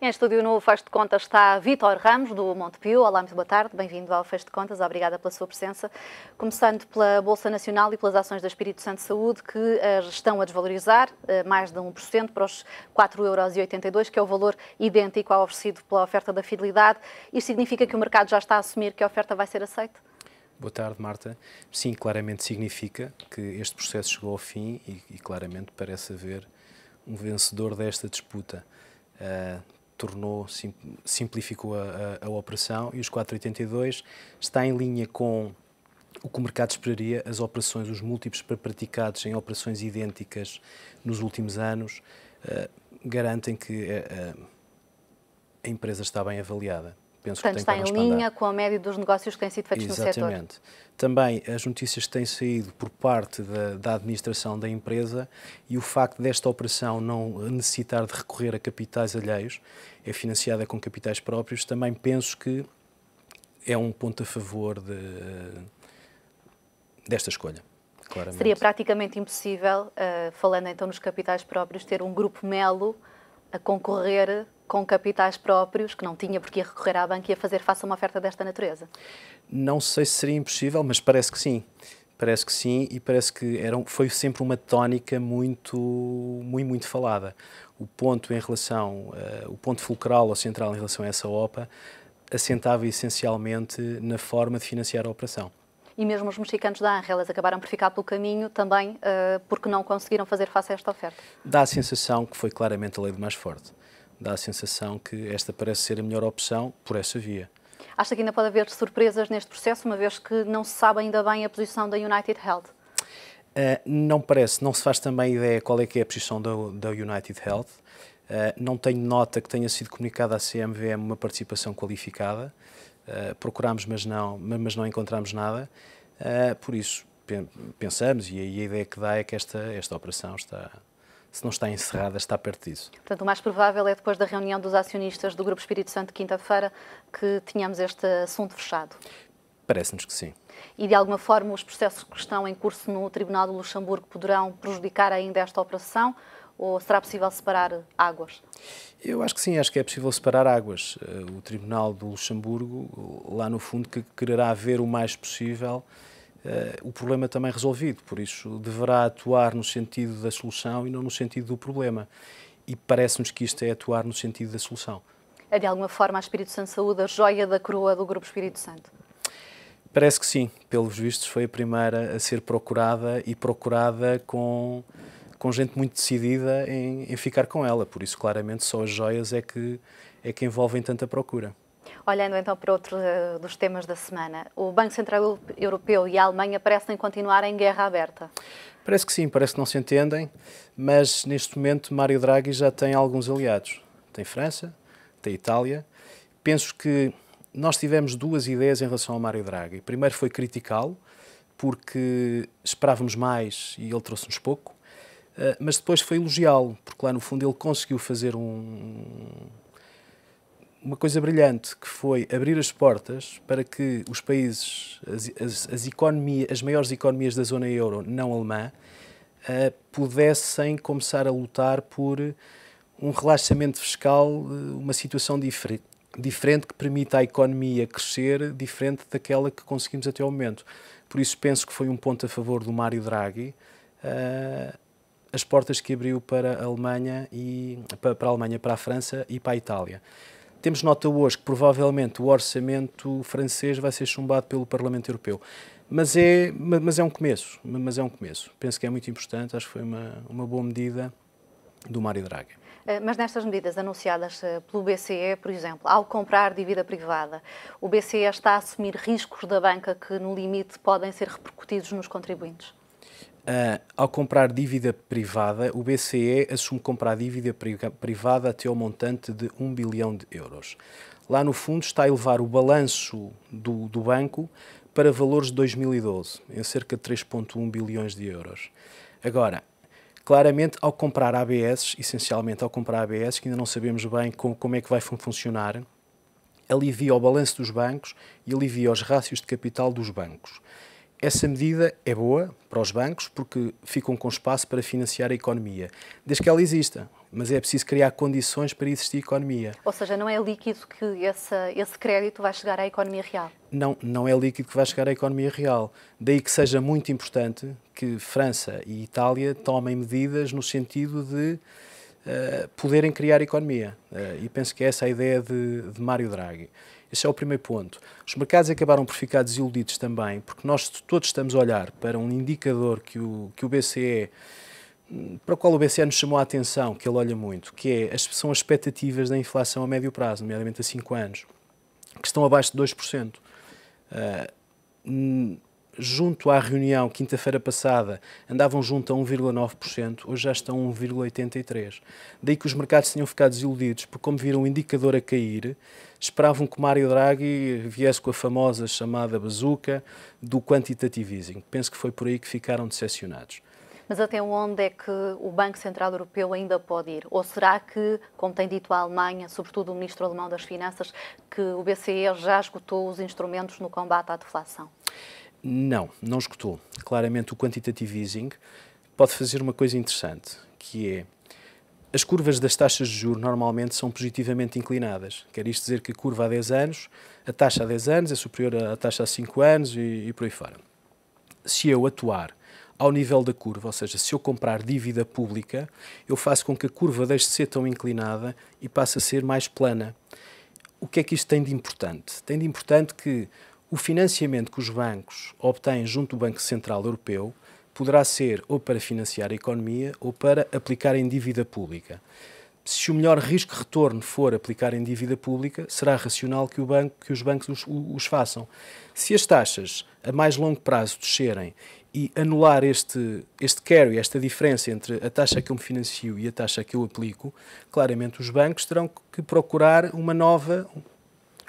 Em estúdio no Faz de Contas está Vítor Ramos, do Montepio. Olá, muito boa tarde, bem-vindo ao Faz de Contas, obrigada pela sua presença. Começando pela Bolsa Nacional e pelas ações da Espírito Santo Saúde, que eh, estão a desvalorizar eh, mais de 1% para os euros, que é o valor idêntico ao oferecido pela oferta da fidelidade. Isto significa que o mercado já está a assumir que a oferta vai ser aceita? Boa tarde, Marta. Sim, claramente significa que este processo chegou ao fim e, e claramente parece haver um vencedor desta disputa. Uh, tornou, simplificou a, a, a operação e os 482 está em linha com o que o mercado esperaria, as operações, os múltiplos praticados em operações idênticas nos últimos anos, uh, garantem que eh, eh, a empresa está bem avaliada penso Portanto, que tem está em linha com a média dos negócios que têm sido feitos Exatamente. no setor. Exatamente. Também as notícias que têm saído por parte da, da, administração da empresa e o facto desta operação não necessitar de recorrer a capitais alheios, é financiada com capitais próprios, também penso que é um ponto a favor de, desta escolha. Claramente. Seria praticamente impossível, uh, falando então nos capitais próprios, ter um grupo Melo a concorrer com capitais próprios, que não tinha porque ia recorrer à banca e ia fazer face a uma oferta desta natureza? Não sei se seria impossível, mas parece que sim. Parece que sim e parece que era, foi sempre uma tónica muito, muito, muito falada. O ponto em relação, uh, o ponto fulcral ou central em relação a essa OPA assentava essencialmente na forma de financiar a operação e mesmo os mexicanos da Ángel, eles acabaram por ficar pelo caminho também uh, porque não conseguiram fazer face a esta oferta. Dá a sensação que foi claramente a lei do mais forte dá a sensação que esta parece ser a melhor opção por essa via. Acha que ainda pode haver surpresas neste processo, uma vez que não se sabe ainda bem a posição da United Health? Uh, não parece, não se faz também ideia qual é que é a posição da, United Health. Uh, não tenho nota que tenha sido comunicada à CMVM uma participação qualificada. Uh, procurámos, mas não, mas não encontramos nada. por isso, pensamos, e a ideia que dá é que esta, esta operação está, se não está encerrada, está perto disso. Portanto, o mais provável é depois da reunião dos acionistas do Grupo Espírito Santo quinta-feira que tenhamos este assunto fechado. Parece-nos que sim. E de alguma forma os processos que estão em curso no Tribunal do Luxemburgo poderão prejudicar ainda esta operação? Ou será possível separar águas? Eu acho que sim, acho que é possível separar águas. Eh, o Tribunal do Luxemburgo, lá no fundo, que quererá ver o mais possível eh, o problema também resolvido. Por isso, deverá atuar no sentido da solução e não no sentido do problema. E parece-nos que isto é atuar no sentido da solução. É de alguma forma a Espírito Santo Saúde a joia da coroa do Grupo Espírito Santo? Parece que sim. Pelos vistos, foi a primeira a ser procurada e procurada com, com gente muito decidida em, em ficar com ela. Por isso, claramente, só as joias é que, é que envolvem tanta procura. Olhando então para outro eh, dos temas da semana, o Banco Central Europeu e a Alemanha parecem continuar em guerra aberta. Parece que sim, parece que não se entendem, mas neste momento Mário Draghi já tem alguns aliados. Tem França, tem Itália. Penso que nós tivemos duas ideias em relação ao Mário Draghi. Primeiro foi criticá-lo, porque esperávamos mais e ele trouxe-nos pouco. Eh, mas depois foi elogiá-lo, porque lá no fundo ele conseguiu fazer um, uma coisa brilhante que foi abrir as portas para que os países, as, as, as economias, as maiores economias da zona euro não alemã, uh, pudessem começar a lutar por um relaxamento fiscal, eh, uma situação diferente, diferente que permita à economia crescer, diferente daquela que conseguimos até ao momento. Por isso penso que foi um ponto a favor do Mário Draghi. Uh, as portas que abriu para a Alemanha e para a Alemanha, para a França e para a Itália. Temos nota hoje que provavelmente o orçamento francês vai ser chumbado pelo Parlamento Europeu. Mas é, mas é um começo, mas é um começo. Penso que é muito importante, acho que foi uma, uma boa medida do Mário Draghi. Eh, mas nestas medidas anunciadas eh, pelo BCE, por exemplo, ao comprar dívida privada, o BCE está a assumir riscos da banca que, no limite, podem ser repercutidos nos contribuintes? Uh, ao comprar dívida privada, o BCE assume comprar dívida privada até ao montante de 1 bilhão de euros. Lá no fundo está a elevar o balanço do, do banco para valores de 2012, em é cerca de 3,1 bilhões de euros. Agora, claramente, ao comprar ABS, essencialmente ao comprar ABS, que ainda não sabemos bem como é que vai funcionar, alivia o balanço dos bancos e alivia os rácios de capital dos bancos. Essa medida é boa para os bancos porque ficam com espaço para financiar a economia, desde que ela exista. Mas é preciso criar condições para existir economia. Ou seja, não é líquido que esse, esse crédito vai chegar à economia real? Não, não é líquido que vai chegar à economia real. Daí que seja muito importante que França e Itália tomem medidas no sentido de uh, poderem criar economia. Uh, e penso que é essa a ideia de, de Mário Draghi. Esse é o primeiro ponto. Os mercados acabaram por ficar desiludidos também, porque nós todos estamos a olhar para um indicador que o, que o BCE, para o qual o BCE nos chamou a atenção, que ele olha muito, que é, são as expectativas da inflação a médio prazo, nomeadamente a 5 anos, que estão abaixo de 2%. Uh, junto à reunião quinta-feira passada andavam junto a 1,9%, hoje já estão a 1,83%. Daí que os mercados tinham ficado desiludidos, porque como viram o indicador a cair, esperavam que Mário Draghi viesse com a famosa chamada bazuca do quantitative easing. Penso que foi por aí que ficaram decepcionados. Mas até onde é que o Banco Central Europeu ainda pode ir? Ou será que, como tem dito a Alemanha, sobretudo o ministro alemão das Finanças, que o BCE já esgotou os instrumentos no combate à deflação? Não, não escutou. Claramente o quantitative easing pode fazer uma coisa interessante, que é as curvas das taxas de juros normalmente são positivamente inclinadas. Quer isto dizer que a curva a 10 anos, a taxa a 10 anos é superior à taxa a 5 anos e, e por aí fora. Se eu atuar ao nível da curva, ou seja, se eu comprar dívida pública, eu faço com que a curva deixe de ser tão inclinada e passe a ser mais plana. O que é que isto tem de importante? Tem de importante que o financiamento que os bancos obtêm junto do Banco Central Europeu poderá ser ou para financiar a economia ou para aplicar em dívida pública. Se o melhor risco-retorno for aplicar em dívida pública, será racional que, banco, que os bancos os, os façam. Se as taxas a mais longo prazo descerem e anular este, este carry, esta diferença entre a taxa que eu me financio e a taxa que eu aplico, claramente os bancos terão que procurar uma nova,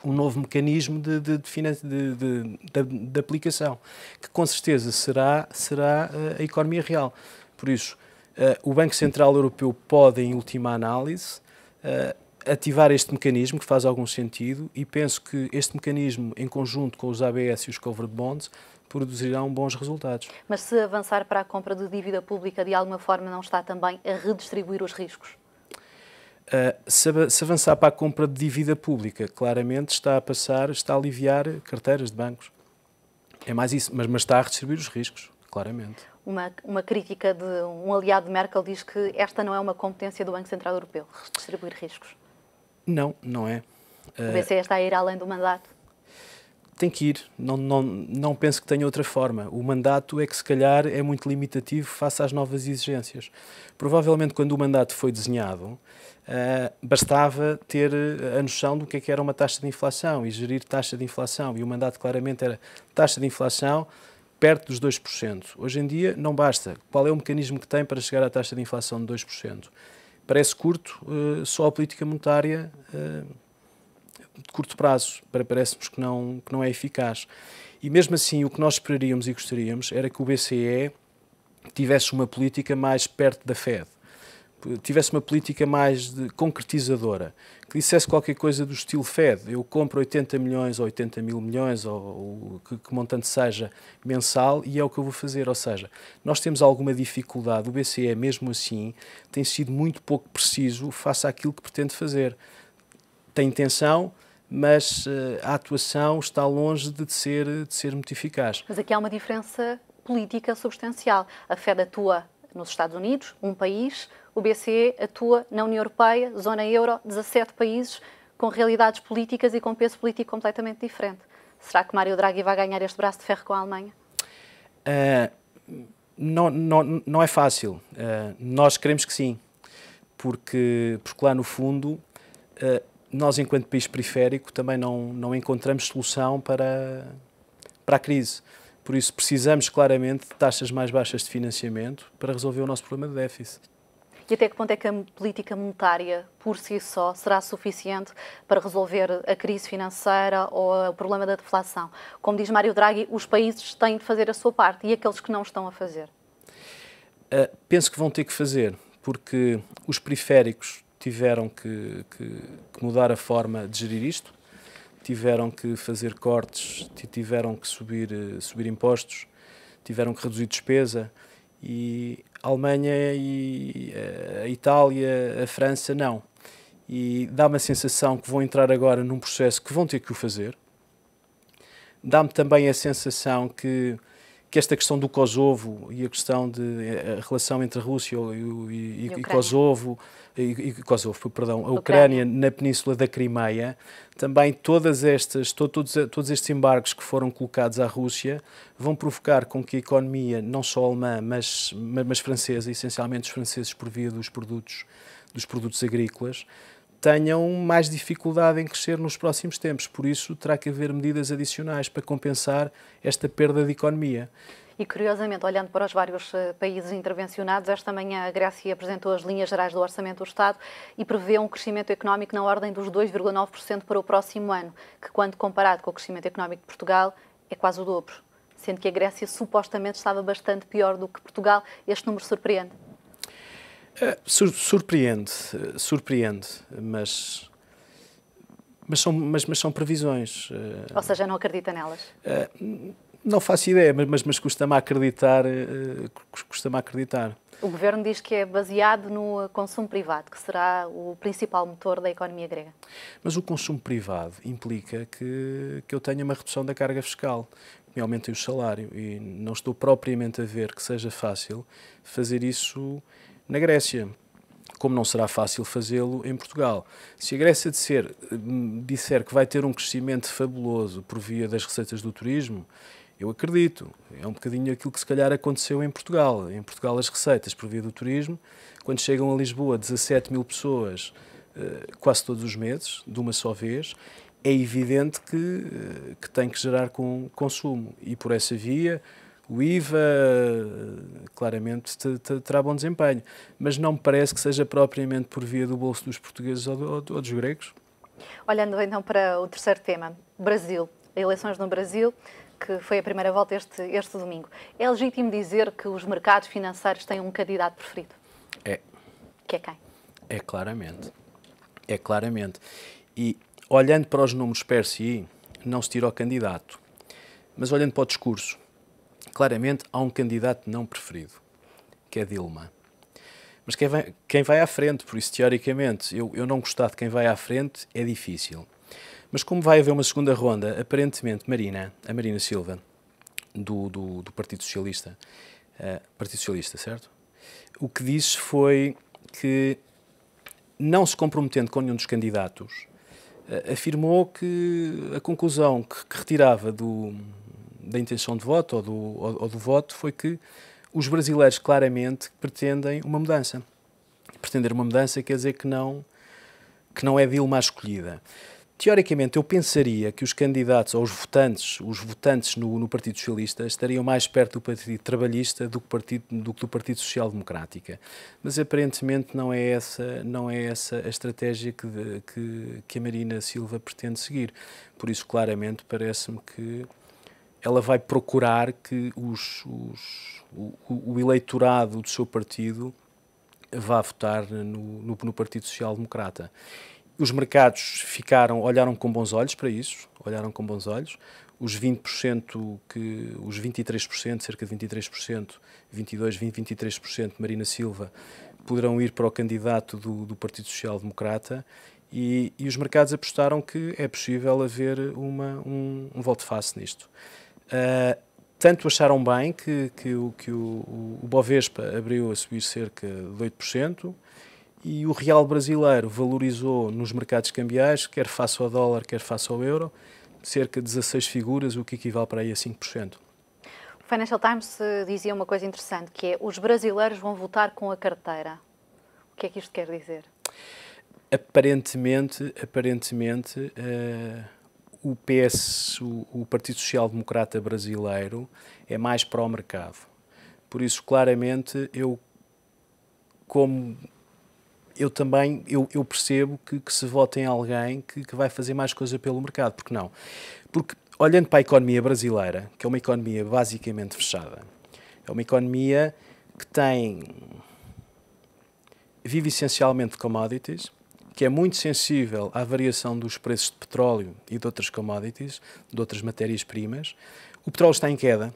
um novo mecanismo de, de, de, de, aplicação, que com certeza será, será eh, a economia real. Por isso, eh, o Banco Central Europeu pode, em última análise, eh, ativar este mecanismo, que faz algum sentido, e penso que este mecanismo, em conjunto com os ABS e os covered bonds, produzirão bons resultados. Mas se avançar para a compra de dívida pública, de alguma forma não está também a redistribuir os riscos? Uh, se, avançar para a compra de dívida pública, claramente está a passar, está a aliviar carteiras de bancos. É mais isso, mas, mas está a redistribuir os riscos, claramente. Uma, uma crítica de um aliado de Merkel diz que esta não é uma competência do Banco Central Europeu, redistribuir riscos. Não, não é. Uh, o BCE ah, está a ir além do mandato tem que ir. Não, não, não penso que tenha outra forma. O mandato é que, se calhar, é muito limitativo face às novas exigências. Provavelmente, quando o mandato foi desenhado, Uh, bastava ter eh, a noção do que, é que era uma taxa de inflação e gerir taxa de inflação. E o mandato claramente era taxa de inflação perto dos 2%. Hoje em dia não basta. Qual é o mecanismo que tem para chegar à taxa de inflação de 2%? Parece curto, uh, só a política monetária. Uh, de curto prazo, parece-nos que não, que não é eficaz. E mesmo assim, o que nós esperaríamos e gostaríamos era que o BCE tivesse uma política mais perto da Fed, tivesse uma política mais de, concretizadora, que dissesse qualquer coisa do estilo Fed, eu compro 80 milhões ou 80 mil milhões, ou, ou que, que, montante seja mensal, e é o que eu vou fazer. Ou seja, nós temos alguma dificuldade, o BCE, mesmo assim, tem sido muito pouco preciso face àquilo que pretende fazer. Tem intenção, mas eh, a atuação está longe de ser, de ser muito eficaz. Mas aqui há uma diferença política substancial. A Fed atua nos Estados Unidos, um país, o BCE atua na União Europeia, zona euro, 17 países, com realidades políticas e com peso político completamente diferente. Será que Mário Draghi vai ganhar este braço de ferro com a Alemanha? Uh, não, não, não é fácil. Uh, nós queremos que sim, porque, porque lá no fundo uh, nós, enquanto país periférico, também não, não encontramos solução para, para a crise. Por isso, precisamos claramente de taxas mais baixas de financiamento para resolver o nosso problema de déficit. E até que ponto é que a política monetária, por si só, será suficiente para resolver a crise financeira ou o problema da deflação? Como diz Mário Draghi, os países têm de fazer a sua parte e aqueles que não estão a fazer? Uh, penso que vão ter que fazer, porque os periféricos tiveram que, que, que mudar a forma de gerir isto, tiveram que fazer cortes, tiveram que subir, eh, subir impostos, tiveram que reduzir despesa e a Alemanha e eh, a Itália, a França não. E dá-me a sensação que vão entrar agora num processo que vão ter que o fazer. Dá-me também a sensação que que esta questão do Kosovo e a questão de eh, a relação entre a Rússia e, e, e, e Kosovo, e, Kosovo, perdão, a Ucrânia, Ucrânia, na península da Crimeia, também todas estas, todos, todos estes embargos que foram colocados à Rússia vão provocar com que a economia, não só alemã, mas, mas francesa, essencialmente os franceses por via dos produtos, dos produtos agrícolas, tenham mais dificuldade em crescer nos próximos tempos. Por isso, terá que haver medidas adicionais para compensar esta perda de economia. E curiosamente, olhando para os vários eh, países intervencionados, esta manhã a Grécia apresentou as linhas gerais do Orçamento do Estado e prevê um crescimento económico na ordem dos 2,9% para o próximo ano, que, quando comparado com o crescimento económico de Portugal, é quase o dobro, sendo que a Grécia supostamente estava bastante pior do que Portugal. Este número surpreende. Eh, surpreende, eh, surpreende, mas, mas, são, mas, mas são previsões. Eh, Ou seja, não acredita nelas? Não faço ideia, mas, mas custa-me acreditar, custa-me acreditar. O governo diz que é baseado no consumo privado, que será o principal motor da economia grega. Mas o consumo privado implica que, que eu tenha uma redução da carga fiscal, que me aumentem o salário. E não estou propriamente a ver que seja fácil fazer isso na Grécia. Como não será fácil fazê-lo em Portugal. Se a Grécia disser, disser que vai ter um crescimento fabuloso por via das receitas do turismo, eu acredito. É um bocadinho aquilo que se calhar aconteceu em Portugal. Em Portugal, as receitas por via do turismo, quando chegam a Lisboa 17 mil pessoas eh, quase todos os meses, de uma só vez, é evidente que, eh, que tem que gerar com consumo. E por essa via, o IVA eh, claramente terá bom desempenho, mas não me parece que seja propriamente por via do bolso dos portugueses ou, dos gregos. Olhando então para o terceiro tema, Brasil, eleições no Brasil, que foi a primeira volta este, este domingo. É legítimo dizer que os mercados financeiros têm um candidato preferido? É. Que é quem? É claramente. É claramente. E olhando para os números per si, não se tira o candidato. Mas olhando para o discurso, claramente há um candidato não preferido, que é Dilma. Mas quem vai, quem vai à frente, por isso, teoricamente, eu, eu não gostar de quem vai à frente é difícil. Mas como vai haver uma segunda ronda, aparentemente Marina, a Marina Silva, do, do, do Partido Socialista, uh, Partido Socialista, certo? O que disse foi que, não se comprometendo com nenhum dos candidatos, eh, afirmou que a conclusão que, retirava do, da intenção de voto ou do, ou, ou do voto foi que os brasileiros claramente pretendem uma mudança. Pretender uma mudança quer dizer que não, que não é Dilma a escolhida. Teoricamente, eu pensaria que os candidatos ou os votantes, os votantes no, no Partido Socialista estariam mais perto do Partido Trabalhista do que, partido, do, que do Partido Social Democrática. Mas aparentemente não é essa, não é essa a estratégia que, que, que a Marina Silva pretende seguir. Por isso, claramente, parece-me que ela vai procurar que os, os o, o, eleitorado do seu partido vá votar no, no, no Partido Social Democrata. Os mercados ficaram, olharam com bons olhos para isso, olharam com bons olhos os 20% que os 23%, cerca de 23%, 22, 20, 23% de Marina Silva poderão ir para o candidato do, do Partido Social Democrata e, e, os mercados apostaram que é possível haver uma, um, um volte face nisto. Uh, tanto acharam bem que, que, o, que o, o Bovespa abriu a subir cerca de 8% e o real brasileiro valorizou nos mercados cambiais, quer face ao dólar, quer face ao euro, cerca de 16 figuras, o que equivale para aí a 5%. O Financial Times eh, dizia uma coisa interessante, que é os brasileiros vão votar com a carteira. O que é que isto quer dizer? Aparentemente, aparentemente... Eh, o PS, o, o Partido Social Democrata Brasileiro, é mais para o mercado. Por isso, claramente, eu, como eu também eu, eu percebo que, que, se vote em alguém que, que, vai fazer mais coisa pelo mercado, porque não? Porque olhando para a economia brasileira, que é uma economia basicamente fechada, é uma economia que tem vive essencialmente de commodities, que é muito sensível à variação dos preços de petróleo e de outras commodities, de outras matérias-primas. O petróleo está em queda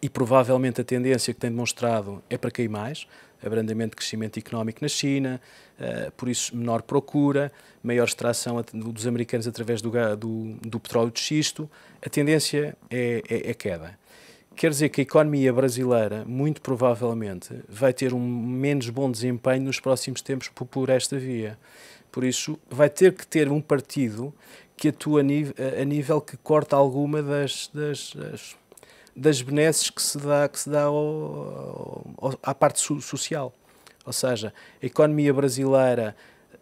e provavelmente a tendência que tem demonstrado é para cair mais, abrandamento de crescimento económico na China, eh, por isso menor procura, maior extração dos americanos através do, do, do petróleo de xisto, a tendência é, é, é queda quer dizer que a economia brasileira, muito provavelmente, vai ter um menos bom desempenho nos próximos tempos por, esta via. Por isso, vai ter que ter um partido que atua a, nível que corta alguma das, das, das, das benesses que se dá, que se dá ao, ao, à parte social. Ou seja, a economia brasileira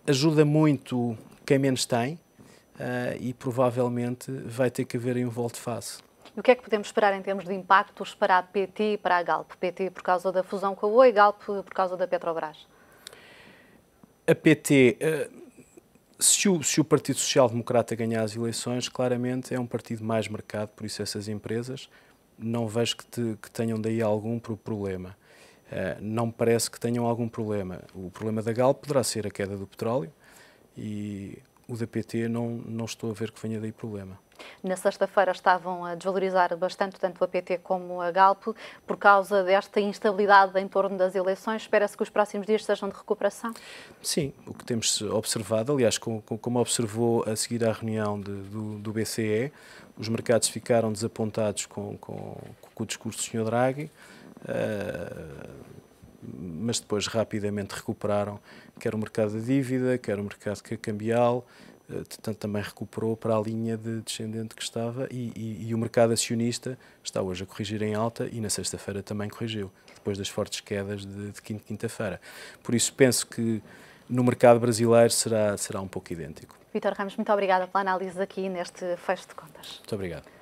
ajuda muito quem menos tem uh, e provavelmente vai ter que haver um volte face. E o que é que podemos esperar em termos de impactos para a PT e para a Galp? PT por causa da fusão com a Oi, Galp por causa da Petrobras? A PT, eh, se o, se o Partido Social Democrata ganhar as eleições, claramente é um partido mais marcado, por isso essas empresas não vejo que, te, que tenham daí algum problema. Eh, não me parece que tenham algum problema. O problema da Galp poderá ser a queda do petróleo e o da PT não, não estou a ver que venha daí problema. Na sexta-feira estavam a desvalorizar bastante tanto a PT como a Galp por causa desta instabilidade em torno das eleições. Espera-se que os próximos dias sejam de recuperação? Sim, o que temos observado, aliás, como observou a seguir à reunião de, do, do, BCE, os mercados ficaram desapontados com, com, com o discurso do Sr. Draghi. Uh, mas depois rapidamente recuperaram, quer o mercado da dívida, quer o mercado cambial, portanto, eh, também recuperou para a linha de descendente que estava e, e, e o mercado acionista está hoje a corrigir em alta e na sexta-feira também corrigiu, depois das fortes quedas de, de quinta, feira Por isso, penso que no mercado brasileiro será, será um pouco idêntico. Vitor Ramos, muito obrigada pela análise aqui neste fecho de contas. Muito obrigado.